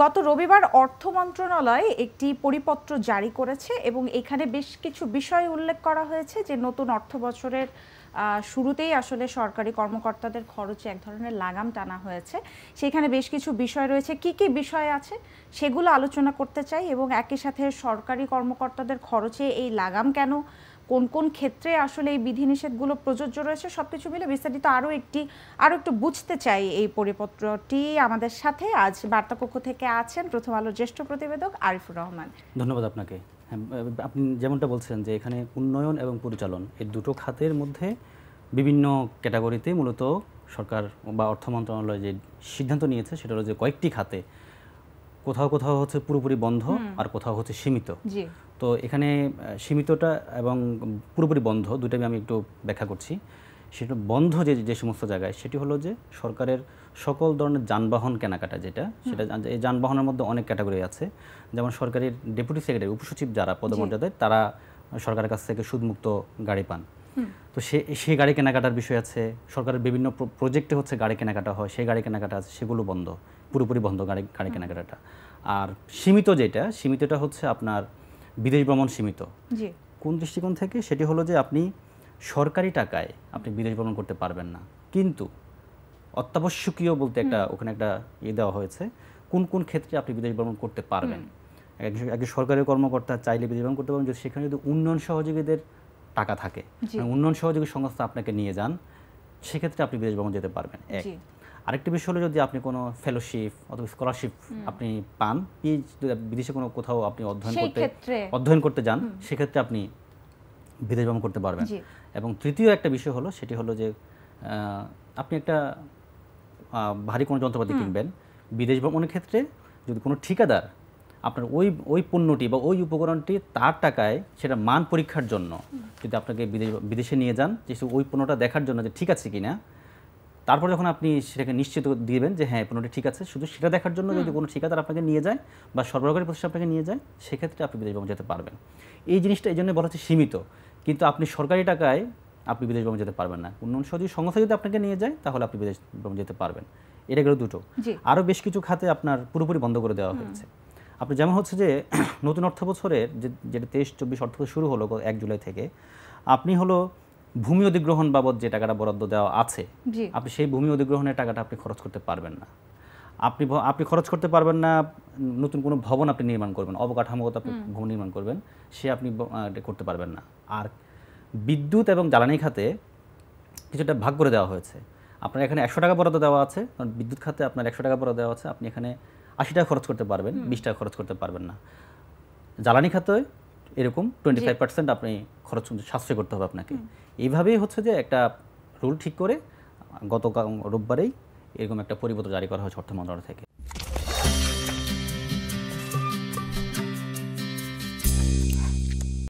গত রবিবার অর্থ মন্ত্রণালয় একটি পরিপত্র জারি করেছে এবং এখানে বেশ কিছু বিষয় উল্লেখ করা হয়েছে যে নতুন অর্থ বছরের শুরুতেই আসলে সরকারি কর্মকর্তাদের খরচে এক ধরনের লাগাম টানা হয়েছে সেখানে বেশ কিছু বিষয় রয়েছে কি কি বিষয় আছে সেগুলো আলোচনা করতে চাই এবং একই সাথে সরকারি কর্মকর্তাদের খরচে এই লাগাম কেন কোন কোন ক্ষেত্রে আসলে এই বিধিনিষেধগুলো প্রযোজ্য রয়েছে সব কিছু মিলে বিস্তারিত আরও একটি আরও একটু বুঝতে চাই এই পরিপত্রটি আমাদের সাথে আজ বার্তাকক্ষ থেকে আছেন প্রথম আলোর জ্যেষ্ঠ প্রতিবেদক আরিফুর রহমান ধন্যবাদ আপনাকে হ্যাঁ, আপনি যেমনটা বলছেন যে এখানে উন্নয়ন এবং পরিচালন এই দুটো খাতের মধ্যে বিভিন্ন ক্যাটাগরিতে মূলত সরকার বা অর্থ মন্ত্রণালয় যে সিদ্ধান্ত নিয়েছে সেটা হলো যে কয়েকটি খাতে কোথাও কোথাও হচ্ছে পুরোপুরি বন্ধ আর কোথাও হচ্ছে সীমিত তো এখানে সীমিতটা এবং পুরোপুরি বন্ধ দুটাই আমি একটু ব্যাখ্যা করছি সেটা বন্ধ যে যে সমস্ত জায়গায় সেটি হলো যে সরকারের সকল ধরনের যানবাহন কেনাকাটা যেটা সেটা এই যানবাহনের মধ্যে অনেক ক্যাটাগরি আছে যেমন সরকারের ডেপুটি সেক্রেটারি উপসচিব যারা পদমর্যাদায় তারা সরকারের কাছ থেকে সুদমুক্ত গাড়ি পান তো সে সেই গাড়ি কেনাকাটার বিষয় আছে সরকারের বিভিন্ন প্রজেক্টে হচ্ছে গাড়ি কেনাকাটা হয় সেই গাড়ি কেনাকাটা আছে সেগুলো বন্ধ পুরোপুরি বন্ধ গাড়ি গাড়ি কেনাকাটাটা আর সীমিত যেটা সীমিতটা হচ্ছে আপনার বিদেশ ভ্রমণ সীমিত কোন দৃষ্টিকোণ থেকে সেটি হলো যে আপনি সরকারি টাকায় আপনি বিদেশ ভ্রমণ করতে পারবেন না কিন্তু অত্যাবশ্যকীয় বলতে একটা ওখানে একটা ইয়ে দেওয়া হয়েছে কোন কোন ক্ষেত্রে আপনি বিদেশ ভ্রমণ করতে পারবেন একজন সরকারি কর্মকর্তা চাইলে বিদেশ ভ্রমণ করতে পারবেন যদি সেখানে যদি উন্নয়ন সহযোগীদের টাকা থাকে উন্নয়ন সহযোগী সংস্থা আপনাকে নিয়ে যান সেক্ষেত্রে আপনি বিদেশ ভ্রমণ যেতে পারবেন এক আরেকটি বিষয় হলো যদি আপনি কোনো ফেলোশিপ অথবা স্কলারশিপ আপনি পান বিদেশে কোনো কোথাও আপনি অধ্যয়ন করতে অধ্যয়ন করতে যান সেক্ষেত্রে আপনি বিদেশ ভ্রমণ করতে পারবেন এবং তৃতীয় একটা বিষয় হলো সেটি হলো যে আপনি একটা ভারী কোনো যন্ত্রপাতি কিনবেন বিদেশ ভ্রমণের ক্ষেত্রে যদি কোনো ঠিকাদার আপনার ওই ওই পণ্যটি বা ওই উপকরণটি তার টাকায় সেটা মান পরীক্ষার জন্য যদি আপনাকে বিদেশে নিয়ে যান যে ওই পণ্যটা দেখার জন্য যে ঠিক আছে কিনা তারপর যখন আপনি সেটাকে নিশ্চিত দিবেন যে হ্যাঁ পণ্যটি ঠিক আছে শুধু সেটা দেখার জন্য যদি কোনো ঠিকাদার আপনাকে নিয়ে যায় বা সরবরাহকারী প্রতিষ্ঠান আপনাকে নিয়ে যায় সেক্ষেত্রে আপনি বিদেশ যেতে পারবেন এই জিনিসটা এই জন্য বলা হচ্ছে সীমিত কিন্তু আপনি সরকারি টাকায় আপনি বিদেশ ভ্রমণ যেতে পারবেন না উন্নয়ন সহযোগী সংস্থা যদি আপনাকে নিয়ে যায় তাহলে আপনি বিদেশ ভ্রমণ যেতে পারবেন এটা গেল দুটো আরও বেশ কিছু খাতে আপনার পুরোপুরি বন্ধ করে দেওয়া হয়েছে আপনি যেমন হচ্ছে যে নতুন অর্থ বছরের যেটা তেইশ চব্বিশ অর্থ শুরু হলো এক জুলাই থেকে আপনি হলো ভূমি অধিগ্রহণ বাবদ যে টাকাটা বরাদ্দ দেওয়া আছে আপনি সেই ভূমি অধিগ্রহণের টাকাটা আপনি খরচ করতে পারবেন না আপনি আপনি খরচ করতে পারবেন না নতুন কোনো ভবন আপনি নির্মাণ করবেন অবকাঠামোগত আপনি ভবন নির্মাণ করবেন সে আপনি করতে পারবেন না আর বিদ্যুৎ এবং জ্বালানি খাতে কিছুটা ভাগ করে দেওয়া হয়েছে আপনার এখানে একশো টাকা বরাদ্দ দেওয়া আছে কারণ বিদ্যুৎ খাতে আপনার একশো টাকা বরাদ্দ দেওয়া আছে আপনি এখানে আশি টাকা খরচ করতে পারবেন বিশ টাকা খরচ করতে পারবেন না জ্বালানি খাতে এরকম টোয়েন্টি ফাইভ পার্সেন্ট আপনি খরচ সাশ্রয় করতে হবে আপনাকে এইভাবেই হচ্ছে যে একটা রুল ঠিক করে গত রোববারেই এরকম একটা পরিবর্তন জারি করা হয়েছে অর্থ মন্ত্রণালয় থেকে